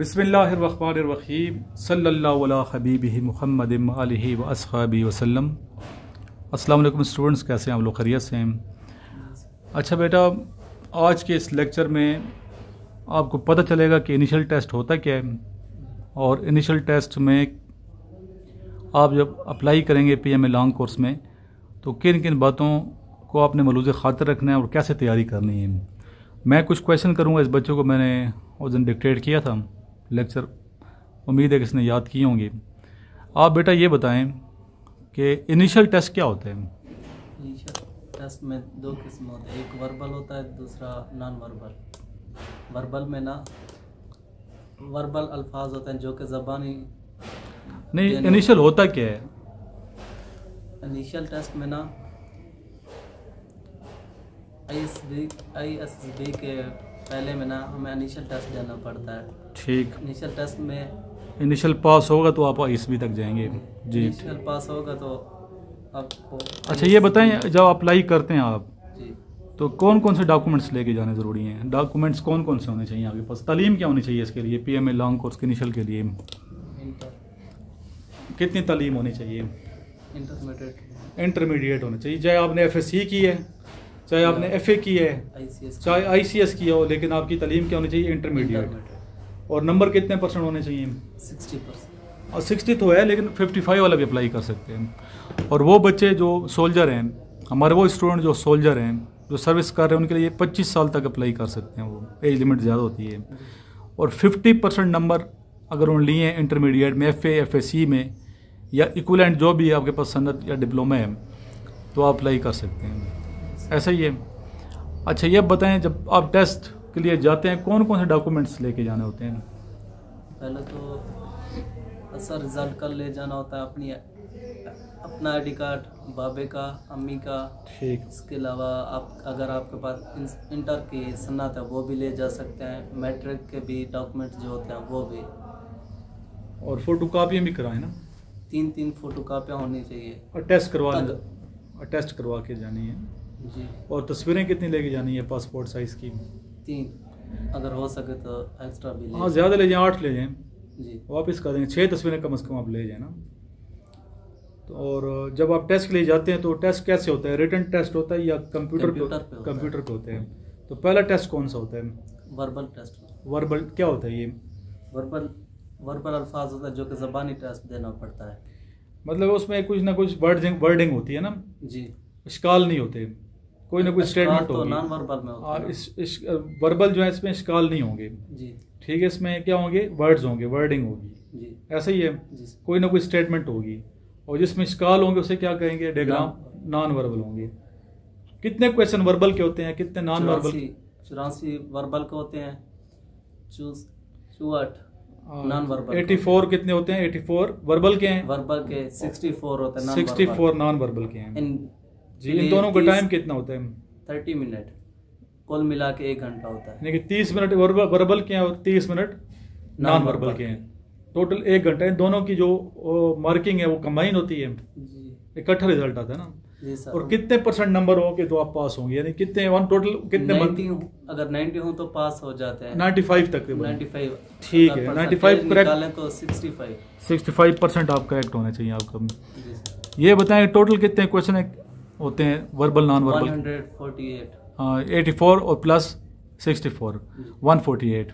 बसमीम सल्ला हबीब महमद वसहबी वसलम अस्सलाम स्टूडेंट्स कैसे हैं आप लोग खरीत से हैं अच्छा बेटा आज के इस लेक्चर में आपको पता चलेगा कि इनिशियल टेस्ट होता क्या है और इनिशियल टेस्ट में आप जब अप्लाई करेंगे P M A long course में तो किन किन बातों को आपने मलूज खातर रखना है और कैसे तैयारी करनी है मैं कुछ क्वेश्चन करूँगा इस बच्चों को मैंने उस दिन डिक्टेट किया था लेक्चर उम्मीद है किसने याद किए होंगे आप बेटा ये बताएं कि इनिशियल टेस्ट क्या होते हैं इनिशियल टेस्ट में दो किस्म होते हैं एक वर्बल होता है दूसरा नॉन वर्बल वर्बल में ना वर्बल अल्फाज होते हैं जो कि जबानी नहीं इनिशियल होता क्या है इनिशियल टेस्ट में ना I S B I S B के पहले में ना हमें इनिशियल टेस्ट देना पड़ता है ठीक इनिशियल टेस्ट में इनिशियल पास होगा तो आप आईएसबी तक जाएंगे जी इनिशियल पास होगा तो आपको अच्छा ये बताएं जब अप्लाई करते हैं आप तो कौन कौन से डॉक्यूमेंट्स लेके जाने ज़रूरी हैं डॉक्यूमेंट्स कौन कौन से होने चाहिए आपके पास तलीम क्या होनी चाहिए इसके लिए पीएमए लॉन्ग कोर्स के इनिशियल के लिए कितनी तलीम होनी चाहिए इंटरमीडिएट होना चाहिए चाहे आपने एफ की है चाहे आपने एफ की है चाहे आई की हो लेकिन आपकी तलीम क्या होनी चाहिए इंटरमीडिएट और नंबर कितने परसेंट होने चाहिए सिक्सटी परसेंट और सिक्सटी तो है लेकिन फिफ्टी फाइव वाला भी अप्लाई कर सकते हैं और वो बच्चे जो सोल्जर हैं हमारे वो स्टूडेंट जो सोल्जर हैं जो सर्विस कर रहे हैं उनके लिए पच्चीस साल तक अप्लाई कर सकते हैं वो एज लिमिट ज़्यादा होती है और फिफ्टी परसेंट नंबर अगर उन्होंने लिए हैं इंटरमीडिएट में एफ एफ एस सी में या इक्वलेंट जो भी आपके पास सनत या डिप्लोमा है तो आप अप्लाई कर सकते हैं ऐसा ही है अच्छा ये बताएं जब आप टेस्ट के लिए जाते हैं कौन कौन से डॉक्यूमेंट्स लेके जाने होते हैं पहले तो सर रिजल्ट का ले जाना होता है अपनी अपना आई डी कार्ड बाबे का अम्मी का ठीक इसके अलावा आप अगर आपके पास इंटर की सन्नत है वो भी ले जा सकते हैं मैट्रिक के भी डॉक्यूमेंट जो होते हैं वो भी और फोटो कापियाँ भी कराएं ना तीन तीन फोटो कापियाँ होनी चाहिए और टेस्ट करवा और टेस्ट करवा के जानी है जी और तस्वीरें कितनी लेके जानी है पासपोर्ट साइज़ की तीन अगर हो सके तो एक्स्ट्रा भी हाँ ज़्यादा ले जाएँ आठ ले जाएँ जी वापस कर देंगे छः तस्वीरें कम अज़ कम आप ले जाए ना तो और जब आप टेस्ट के लिए जाते हैं तो टेस्ट कैसे होता है रिटर्न टेस्ट होता है या कंप्यूटर कंप्यूटर के होते हैं तो पहला टेस्ट कौन सा होता है वर्बल टेस्ट वर्बल क्या होता है ये वर्बल वर्बल अल्फाज होता है जो कि जबानी टेस्ट देना पड़ता है मतलब उसमें कुछ ना कुछ वर्डिंग वर्डिंग होती है ना जी इश्काल नहीं होते कोई ना कोई स्टेटमेंट तो होगी नॉन वर्बल में होता हाँ, इस, वर्बल जो है इसमें इश्काल नहीं होंगे ठीक है इसमें क्या होंगे वर्ड्स होंगे वर्डिंग होगी ऐसा ही है कोई ना कोई स्टेटमेंट होगी और जिसमें इश्काल होंगे उसे क्या कहेंगे डेग्राम नॉन वर्बल होंगे कितने क्वेश्चन वर्बल के होते हैं कितने नॉन वर्बल चौरासी वर्बल के होते हैं चौहठ नॉन वर्बल एटी फोर कितने होते हैं एटी फोर वर्बल के हैं वर्बल के सिक्सटी फोर होते हैं सिक्सटी फोर नॉन वर्बल के हैं जी इन दोनों का टाइम कितना होता है थर्टी मिनट कुल मिला के एक घंटा होता है यानी कि तीस मिनट वर्बल के हैं और तीस मिनट नॉन वर्बल के हैं टोटल एक घंटा इन दोनों की जो मार्किंग है वो कंबाइन होती है इकट्ठा रिजल्ट आता है ना और कितने परसेंट नंबर होंगे तो आप पास होंगे यानी कितने वन टोटल कितने 90, अगर नाइन्टी हो तो पास हो जाते हैं नाइन्टी फाइव तक नाइन्टी फाइव ठीक है नाइन्टी फाइव करेक्ट तो sixty five sixty five percent आप करेक्ट होना चाहिए आपका ये बताएं टोटल कितने क्वेश्चन है होते हैं verbal non verbal eighty four और plus sixty four one forty eight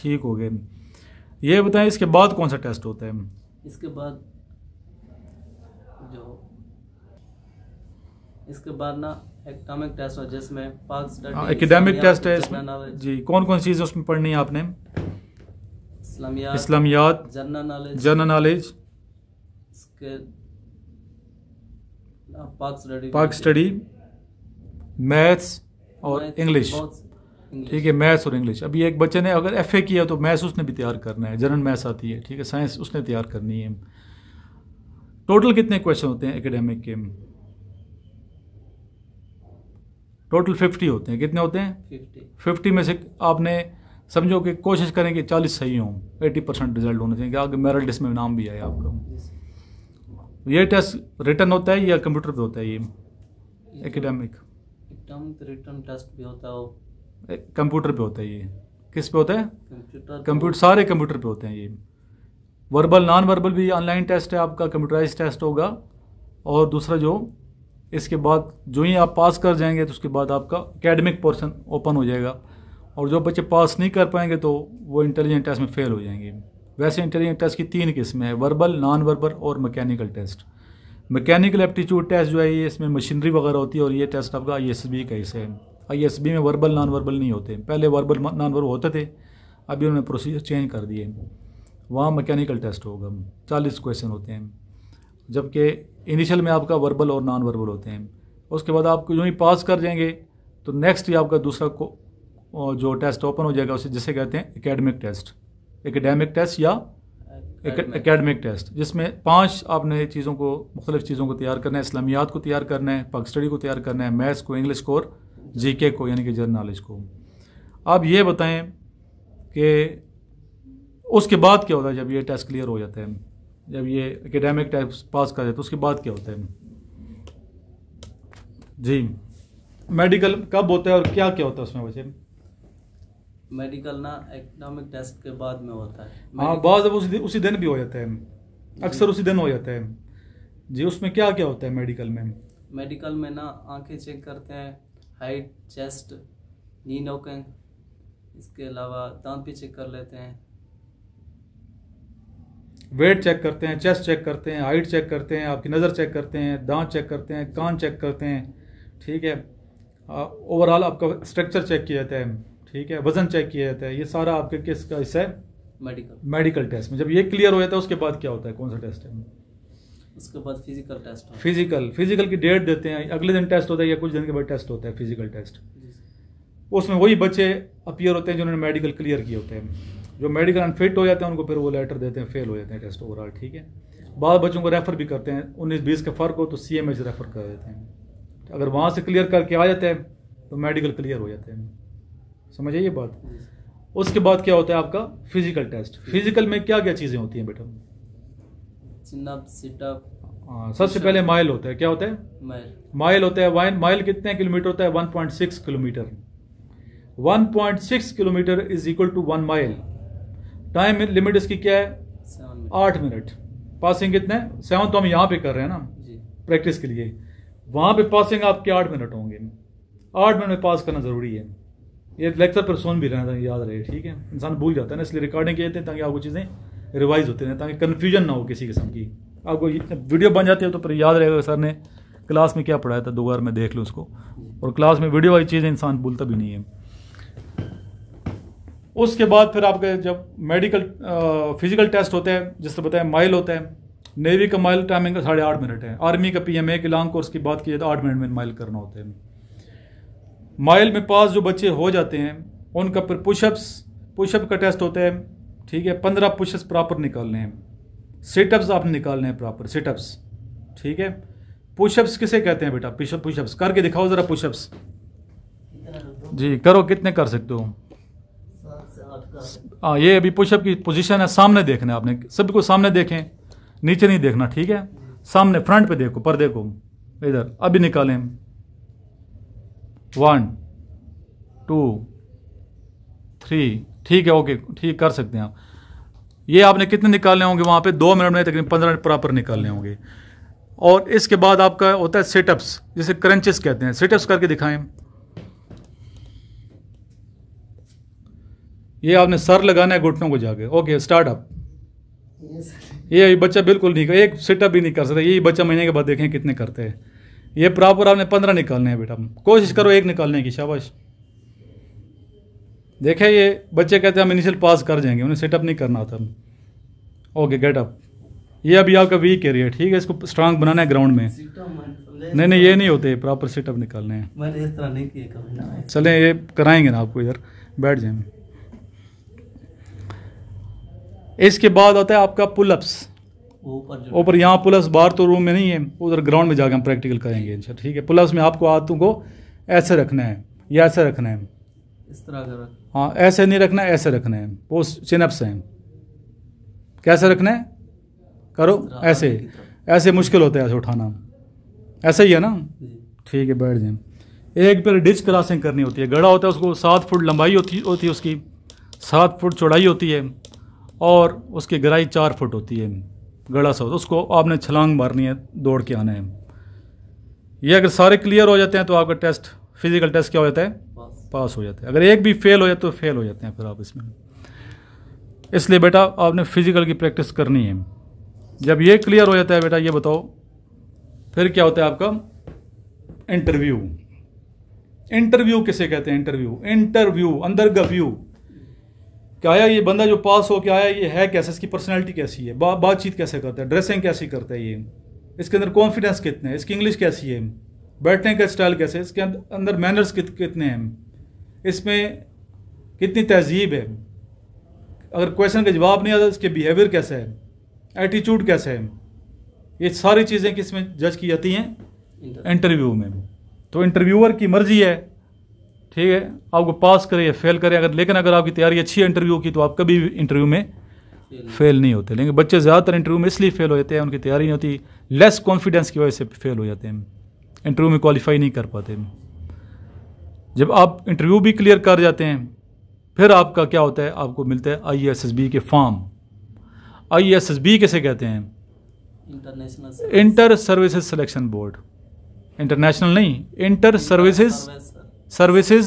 ठीक हो गए ये बताएं इसके बाद कौन सा टेस्ट होता है इसके बाद जो इसके बाद ना एकेडमिक टेस्ट हो जिसमें पास एकेडमिक टेस्ट है इसमें जी कौन कौन सी चीज़ें उसमें पढ़नी है आपने इस्लामियात general knowledge general knowledge Pak study maths और इंग्लिश ठीक है मैथ्स और इंग्लिश अभी एक बच्चे ने अगर एफ किया तो मैथ्स उसने भी तैयार करना है जनरल मैथ्स आती है ठीक है साइंस उसने तैयार करनी है टोटल कितने क्वेश्चन होते हैं एकेडमिक के टोटल फिफ्टी होते हैं कितने होते हैं फिफ्टी में से आपने समझो कि कोशिश करें कि चालीस सही हों एटी परसेंट रिजल्ट होने चाहिए आगे मेरल डिस्ट में नाम भी आए आपका yes, ये टेस्ट रिटर्न होता है या कंप्यूटर पे होता है ये एकेडमिक रिटर्न टेस्ट भी होता है कंप्यूटर पे होता है ये किस पे होता है कंप्यूटर कंप्यूटर सारे कंप्यूटर पे होते हैं ये वर्बल नॉन वर्बल भी ऑनलाइन टेस्ट है आपका कंप्यूटराइज टेस्ट होगा और दूसरा जो इसके बाद जो ही आप पास कर जाएंगे तो उसके बाद आपका एकेडमिक पोर्सन ओपन हो जाएगा और जो बच्चे पास नहीं कर पाएंगे तो वो इंटेलिजेंट टेस्ट में फेल हो जाएंगे वैसे इंटेलिजेंट टेस्ट की तीन किस्में हैं वर्बल नॉन वर्बल और mechanical test mechanical aptitude test जो है ये इसमें मशीनरी वगैरह होती है और ये टेस्ट आपका आई एस बी का हिस्सा है आई एस बी में वर्बल नॉन वर्बल नहीं होते पहले वर्बल नॉन वर्बल होते थे अभी उन्होंने प्रोसीजर चेंज कर दिए वहाँ मैकेनिकल टेस्ट होगा चालीस क्वेश्चन होते हैं जबकि इनिशियल में आपका वर्बल और नॉन वर्बल होते हैं उसके बाद आपको यूँ ही पास कर जाएंगे तो नेक्स्ट ही आपका दूसरा को जो टेस्ट ओपन हो जाएगा उसे जिसे कहते हैं एकेडमिक टेस्ट एकेडमिक टेस्ट या एकेडमिक टेस्ट जिसमें पांच आपने चीज़ों को मुख्तलिफ चीज़ों को तैयार करना है इस्लामियात को तैयार करना है पग स्टडी को तैयार करना है मैथ्स को इंग्लिश को और जी के को यानी कि जनरल नॉलेज को आप ये बताएं कि उसके बाद क्या होता है जब ये टेस्ट क्लियर हो जाता है जब ये एकेडमिक टेस्ट पास कर जाए तो उसके बाद क्या होता है जी मेडिकल कब होता है और क्या क्या होता है उसमें बच्चे मेडिकल ना एकेडमिक टेस्ट के बाद में होता है हाँ बाद उसी उसी दिन भी हो जाता है अक्सर उसी दिन हो जाता है जी उसमें क्या क्या होता है मेडिकल में मेडिकल में ना आंखें चेक करते हैं हाइट चेस्ट नी नोकें इसके अलावा दांत भी चेक कर लेते हैं वेट चेक करते हैं चेस्ट चेक करते हैं हाइट चेक करते हैं आपकी नज़र चेक करते हैं दांत चेक करते हैं कान चेक करते हैं ठीक है ओवरऑल आपका स्ट्रक्चर चेक किया जाता है ठीक है वजन चेक किया जाता है ये सारा आपके किस का हिस्सा है मेडिकल मेडिकल टेस्ट में जब ये क्लियर हो जाता है उसके बाद क्या होता है कौन सा टेस्ट है उसके बाद फिजिकल टेस्ट फिजिकल फिजिकल की डेट देते हैं अगले दिन टेस्ट होता है या कुछ दिन के बाद टेस्ट होता है फिजिकल टेस्ट उसमें वही बच्चे अपियर होते हैं जिन्होंने मेडिकल क्लियर किए होते हैं जो मेडिकल अनफिट हो जाते हैं उनको फिर वो लेटर देते हैं फेल हो जाते हैं टेस्ट ओवरऑल ठीक है बाद बच्चों को रेफ़र भी करते हैं उन्नीस बीस का फ़र्क हो तो सी एम एच रेफ़र कर देते हैं अगर वहाँ से क्लियर करके आ जाते हैं तो मेडिकल क्लियर हो जाते हैं समझे ये बात उसके बाद क्या होता है आपका फिजिकल टेस्ट फिजिकल में क्या क्या चीजें होती हैं बेटा हाँ, सबसे पहले माइल होता है क्या होता है माइल होता है वाइन माइल कितने किलोमीटर होता है 1.6 kilometre 1.6 kilometre is equal to one mile time limit इसकी क्या है आठ मिनट पासिंग कितने सेवन तो हम यहाँ पे कर रहे हैं ना प्रैक्टिस के लिए वहां पे पासिंग आपके आठ मिनट होंगे आठ मिनट में पास करना जरूरी है ये लेक्चर पर सुन भी रहना ताकि याद रहे ठीक है इंसान भूल जाता है ना इसलिए रिकॉर्डिंग किए हैं ताकि आपको चीज़ें रिवाइज होती रहें ताकि कन्फ्यूजन ना हो किसी किस्म की आपको वीडियो बन जाती है तो फिर याद रहेगा सर ने क्लास में क्या पढ़ाया था दो बार मैं देख लूँ उसको और क्लास में वीडियो वाली चीज़ें इंसान भूलता भी नहीं है उसके बाद फिर आपके जब मेडिकल फिजिकल टेस्ट होते हैं जिससे बताया माइल होता है नेवी का माइल टाइमिंग का साढ़े आठ मिनट है आर्मी का पी एम ए के लॉन्ग कोर्स की बात की जाए तो आठ मिनट में माइल करना होता है माइल में पास जो बच्चे हो जाते हैं उनका फिर पुशअप्स पुशअप का टेस्ट होता है ठीक है पंद्रह पुशअप्स प्रॉपर निकालने हैं सिटअप्स आपने निकालने हैं प्रॉपर सिटअप्स ठीक है पुशअप्स किसे कहते हैं बेटा पुशअप पुशअप्स करके दिखाओ ज़रा पुशअप्स जी करो कितने कर सकते हो हाँ ये अभी पुशअप की पोजीशन है सामने देखना आपने सबको सामने देखें नीचे नहीं देखना ठीक है सामने फ्रंट पे देखो पर्दे को इधर अभी निकालें वन टू थ्री ठीक है ओके ठीक कर सकते हैं आप ये आपने कितने निकालने होंगे वहाँ पे दो मिनट में तकरीबन पंद्रह मिनट प्रॉपर निकालने होंगे और इसके बाद आपका होता है सेटअप्स जिसे क्रंचेस कहते हैं सेटअप्स करके दिखाएं ये आपने सर लगाना है घुटनों को जाके ओके स्टार्टअप ये बच्चा बिल्कुल नहीं एक सेटअप भी नहीं कर सकता यही बच्चा महीने के बाद देखें कितने करते हैं ये प्रॉपर आपने पंद्रह निकालने हैं बेटा कोशिश करो एक निकालने की शाबाश देखे ये बच्चे कहते हैं हम इनिशियल पास कर जाएंगे उन्हें सेटअप नहीं करना था ओके गेट अप ये अभी आपका वीक एरिया ठीक है इसको स्ट्रांग बनाना है ग्राउंड में नहीं नहीं ये नहीं होते प्रॉपर सेटअप निकालने हैं चले चलें ये कराएंगे ना आपको इधर बैठ जाएंगे इसके बाद होता है आपका पुलअप्स ऊपर यहाँ प्लस बार तो रूम में नहीं है उधर ग्राउंड में जाके हम प्रैक्टिकल करेंगे इनशा अच्छा, ठीक है प्लस में आपको हाथों को ऐसे रखना है या ऐसे रखना है इस तरह हाँ ऐसे नहीं रखना ऐसे रखना है वो चिनप्स हैं कैसे रखना है करो ऐसे ऐसे मुश्किल होता है ऐसे उठाना ऐसा ही है ना ठीक है बैठ जाए एक पर डिच क्रॉसिंग करनी होती है गढ़ा होता है उसको सात फुट लंबाई होती होती है उसकी सात फुट चौड़ाई होती है और उसकी गहराई चार फुट होती है गड़ा सा हो तो उसको आपने छलांग मारनी है दौड़ के आना है ये अगर सारे क्लियर हो जाते हैं तो आपका टेस्ट फिजिकल टेस्ट क्या हो जाता है पास, हो जाता है अगर एक भी फेल हो जाए तो फेल हो जाते हैं फिर आप इसमें इसलिए बेटा आपने फिजिकल की प्रैक्टिस करनी है जब ये क्लियर हो जाता है बेटा ये बताओ फिर क्या होता है आपका इंटरव्यू इंटरव्यू किसे कहते हैं इंटरव्यू इंटरव्यू अंदर गव्यू व्यू कि आया ये बंदा जो पास हो के आया ये है कैसा इसकी पर्सनैलिटी कैसी है बा, बातचीत कैसे करता है ड्रेसिंग कैसी करता है ये इसके अंदर कॉन्फिडेंस कितने हैं इसकी इंग्लिश कैसी है बैठने का स्टाइल कैसे है इसके अंदर मैनर्स कित, कितने हैं इसमें कितनी तहजीब है अगर क्वेश्चन का जवाब नहीं आता इसके बिहेवियर कैसा है एटीट्यूड कैसा है ये सारी चीज़ें किस में जज की जाती हैं इंटरव्यू में तो इंटरव्यूअर की मर्जी है ठीक है आपको पास करें या फेल करें अगर लेकिन अगर आपकी तैयारी अच्छी है इंटरव्यू की तो आप कभी भी इंटरव्यू में फेल नहीं होते लेकिन बच्चे ज़्यादातर इंटरव्यू में इसलिए फेल हो जाते हैं उनकी तैयारी नहीं होती लेस कॉन्फिडेंस की वजह से फेल हो जाते हैं इंटरव्यू में क्वालिफाई नहीं कर पाते जब आप इंटरव्यू भी क्लियर कर जाते हैं फिर आपका क्या होता है आपको मिलता है आई के form I S S B कैसे कहते हैं Inter Services Selection Board International नहीं Inter Services Services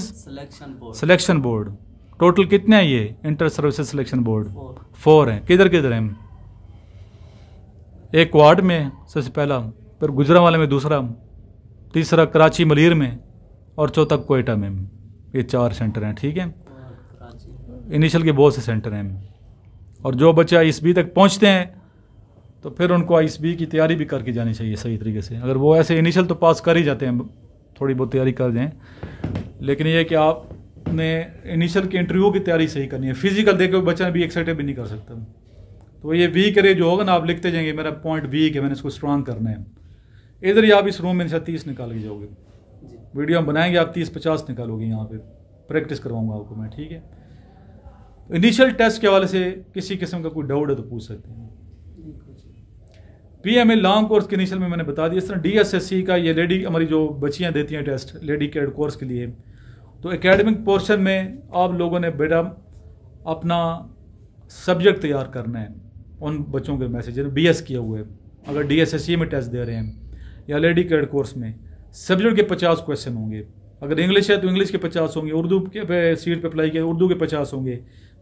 Selection Board total कितने हैं ये Inter Services Selection Board four हैं किधर किधर हैं एक वार्ड में सबसे पहला फिर गुजरा वाले में दूसरा तीसरा कराची मलिर में और चौथा कोयटा में ये चार सेंटर हैं ठीक है इनिशियल के बहुत से सेंटर हैं और जो बच्चे आई एस बी तक पहुँचते हैं तो फिर उनको आई एस बी की तैयारी भी करके जानी चाहिए सही तरीके से अगर वो ऐसे इनिशियल तो पास कर ही जाते हैं थोड़ी बहुत तैयारी कर जाएँ लेकिन ये कि आपने इनिशियल के इंटरव्यू की तैयारी सही करनी है फिजिकल देखे बच्चा भी एक्साइटेड भी नहीं कर सकता तो ये वीक एरिया जो होगा ना आप लिखते जाएंगे मेरा पॉइंट वीक है मैंने इसको स्ट्रांग करना है इधर ही आप इस रूम में तीस निकाल के जाओगे वीडियो हम बनाएंगे आप तीस पचास निकालोगे यहाँ पे प्रैक्टिस करवाऊंगा आपको मैं ठीक है इनिशियल टेस्ट के हवाले से किसी किस्म का कोई डाउट है तो पूछ सकते हैं पीएमए लॉन्ग कोर्स के इनिशियल में मैंने बता दिया इस तरह डीएसएससी का ये लेडी हमारी जो बच्चियाँ देती हैं टेस्ट लेडी कैड कोर्स के लिए तो एकेडमिक पोर्शन में आप लोगों ने बेटा अपना सब्जेक्ट तैयार करना है उन बच्चों के मैसेज बी एस किए हुए अगर डी एस एस सी में टेस्ट दे रहे हैं या लेडी कैड कोर्स में सब्जेक्ट के पचास क्वेश्चन होंगे अगर इंग्लिश है तो इंग्लिश के पचास होंगे उर्दू के सीट पे अप्लाई किया उर्दू के पचास होंगे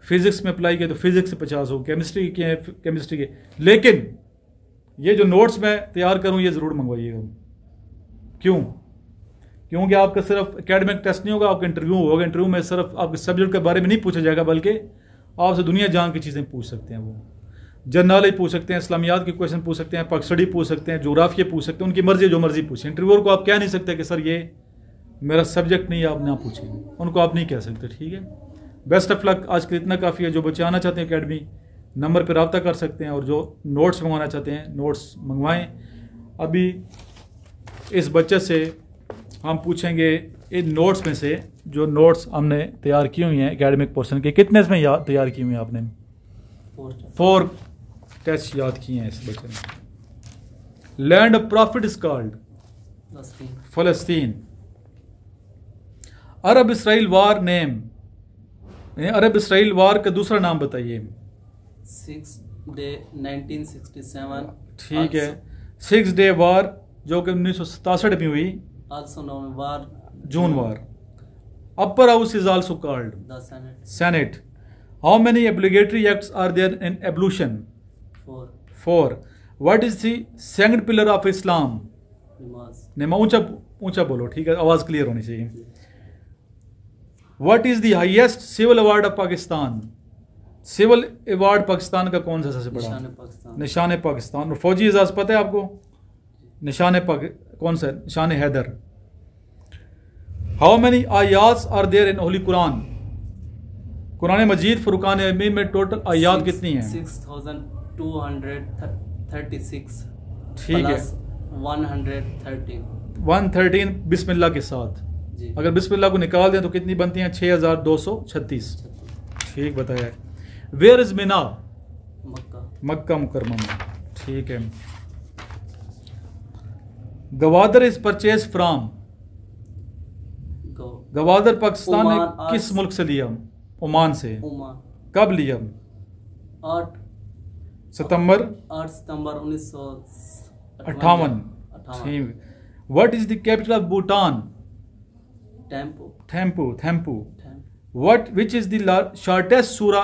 फिजिक्स में अप्लाई किया तो फिजिक्स के पचास होंगे केमिस्ट्री के केमिस्ट्री के लेकिन ये जो नोट्स मैं तैयार करूँ ये ज़रूर मंगवाइएगा क्यों क्योंकि आपका सिर्फ एकेडमिक टेस्ट नहीं होगा आपका इंटरव्यू होगा इंटरव्यू में सिर्फ आपके सब्जेक्ट के बारे में नहीं पूछा जाएगा बल्कि आपसे दुनिया जान की चीज़ें पूछ सकते हैं वो जनरल पूछ सकते हैं इस्लामियात के क्वेश्चन पूछ सकते हैं पक पूछ सकते हैं जोग्राफिया पूछ सकते हैं उनकी मर्जी जो मर्जी पूछे इंटरव्यूअर को आप कह नहीं सकते कि सर ये मेरा सब्जेक्ट नहीं आप ना पूछेंगे उनको आप नहीं कह सकते ठीक है बेस्ट ऑफ लक आज के इतना काफ़ी है जो बच्चे आना चाहते हैं अकेडमी नंबर पर रबता कर सकते हैं और जो नोट्स मंगवाना चाहते हैं नोट्स मंगवाएं अभी इस बच्चे से हम पूछेंगे इन नोट्स में से जो नोट्स हमने तैयार किए हुए हैं एकेडमिक पोर्शन के कितने इसमें याद तैयार किए हुए हैं आपने फोर टेस्ट याद किए हैं इस बच्चे ने लैंड प्रॉफिट इज कॉल्ड फलस्तीन Arab Israel war name Arab Israel war का दूसरा नाम बताइए ठीक है सिक्स डे वार जो कि उन्नीस सौ सतासठ में हुई war June war upper house is also called senate how many obligatory act are there in ablution four what is the second pillar of Islam नमाज ऊंचा ऊंचा बोलो ठीक है आवाज़ क्लियर होनी चाहिए what is highest civil award of Pakistan civil award Pakistan का कौन सा सबसे बड़ा निशान पाकिस्तान और फौजी एजाज पता है आपको निशान पाक कौन सा निशान हैदर हाउ मैनी आयात are there in holy Quran कुरान मजीद फुरकान अमी में टोटल आयात कितनी है six thousand two hundred thirty six ठीक है one hundred thirteen one thirteen बिस्मिल्ला के साथ अगर बिस्मिल्ला को निकाल दें तो कितनी बनती हैं छः हज़ार दो सौ छत्तीस ठीक बताया वेयर इज मीना मक्का मक्का मुकरमा में ठीक है Gwadar is purchase from Gwadar Pakistan ने किस मुल्क से लिया ओमान से उमान। कब लिया आठ सितंबर आठ सितंबर उन्नीस सौ अट्ठावन ठीक what is the capital of Bhutan Thimphu Thimphu Thimphu what which is दार्टेस्ट सूरा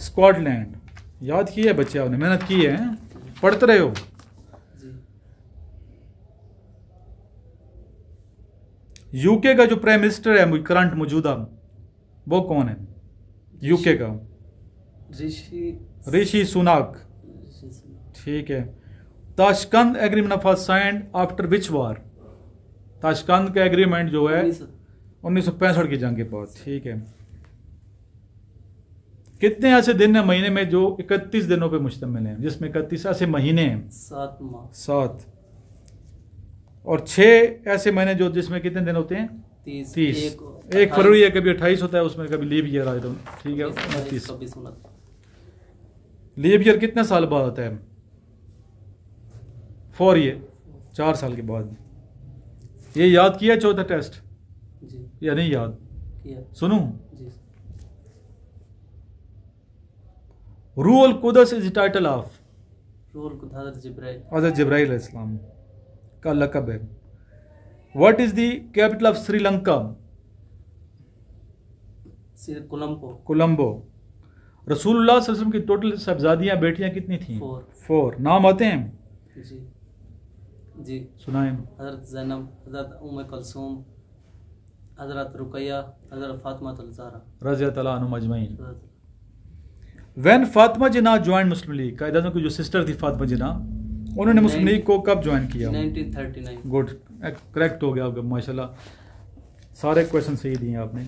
स्कॉटलैंड याद किए बच्चे आपने मेहनत की है पढ़ते रहे हो यूके का जो प्राइम मिनिस्टर है करंट मौजूदा वो कौन है यूके का ऋषि ऋषि सुनाक ठीक है Tashkent agreement of signed after which war Tashkent का एग्रीमेंट जो है उन्नीस सौ पैंसठ की जंग के बाद ठीक है कितने ऐसे दिन है महीने में जो इकतीस दिनों पे मुश्तमिल है जिसमें इकतीस ऐसे महीने हैं सात सात और छः ऐसे महीने जो जिसमें कितने दिन होते हैं तीस, एक, फरवरी है कभी अट्ठाईस होता है उसमें कभी लीव ईयर आए जाता ठीक है उनतीस लीव ईयर कितने साल बाद आता है फोर ईयर चार साल के बाद ये याद किया चौथा टेस्ट जी या नहीं याद किया सुनू रूहुल कुदस is title of Hazrat Jibrail Islam का लकब है what is the of Sri Lanka Colombo रसूलुल्लाह वसल्लम की टोटल साहबजादियाँ बेटियाँ कितनी थी फोर फोर नाम आते हैं जी जी सुनाए हजरत जैनब हजरत उम कलसूम हजरत रुकैया हजरत फातमा तलजारा तला वैन Fatima Jinnah join Muslim League कायदा की जो सिस्टर थी फातमा जिना उन्होंने मुस्लिम लीग को कब ज्वाइन किया गुड करेक्ट eh, हो गया आपका माशाल्लाह सारे क्वेश्चन सही दिए आपने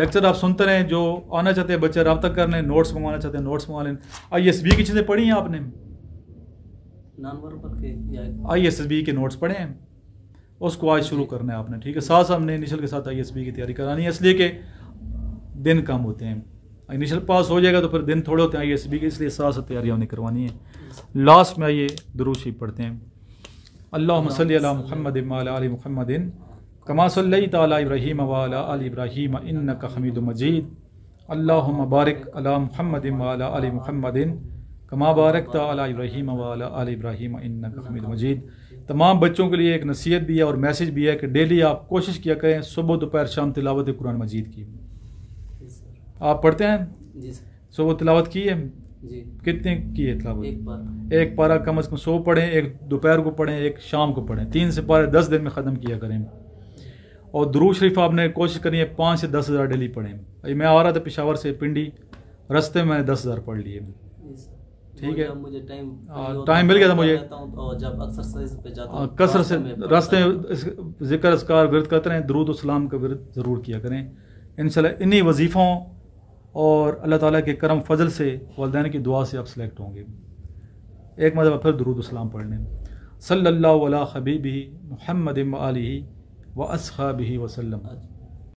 लेक्चर आप सुनते रहें जो आना चाहते हैं बच्चे रबता कर लें नोट्स मंगवाना चाहते हैं नोट्स मंगवा लें आई एस बी की चीज़ें पढ़ी हैं आपने आई एस बी के नोट्स पढ़े हैं उसको आज शुरू करना है आपने ठीक है साथ साथ हमने निशल के साथ आई एस बी की तैयारी करानी है इसलिए कि दिन कम होते हैं इनिशियल पास हो जाएगा तो फिर दिन थोड़े होते हैं आई के इसलिए साथ साथ तैयारियाँ उन्हें करवानी है लास्ट में आइए दुरूशी पढ़ते हैं अल्लाह मसल महमद महमदिन कमा कमासल तब्राहिम वाला इब्राहिम इन का हमीद मजीद अल्लाह मबारक अला महमद वाला अल कमाबारक कमा बारक तला इन का हमीद मजीद तमाम बच्चों के लिए एक नसीहत भी है और मैसेज भी है कि डेली आप कोशिश किया करें सुबह दोपहर शाम तिलावत कुरान मजीद की आप पढ़ते हैं जी सो वो तिलावत की है जी कितने की है तिलावत एक पारा एक पारा कम अज़ कम सौ पढ़ें एक दोपहर को पढ़ें एक शाम को पढ़ें तीन से पारे दस दिन में ख़त्म किया करें और दरू शरीफ आपने कोशिश करी है पाँच से दस हज़ार डेली पढ़ें मैं आ रहा था पेशावर से पिंडी रस्ते में दस हज़ार पढ़ लिए ठीक है मुझे टाइम टाइम मिल गया था मुझे कसर से रास्ते में जिक्र असकार वर्द करते रहें दरूद सलाम का वर्द ज़रूर किया करें इन इन्हीं वजीफ़ों और अल्लाह ताला के करम फजल से वालदेन की दुआ से आप सेलेक्ट होंगे एक मरतबा फिर दरुद सलाम पढ़ने सल्ला खबीबी महमद आलि व असहाबी वसलम अच्छा।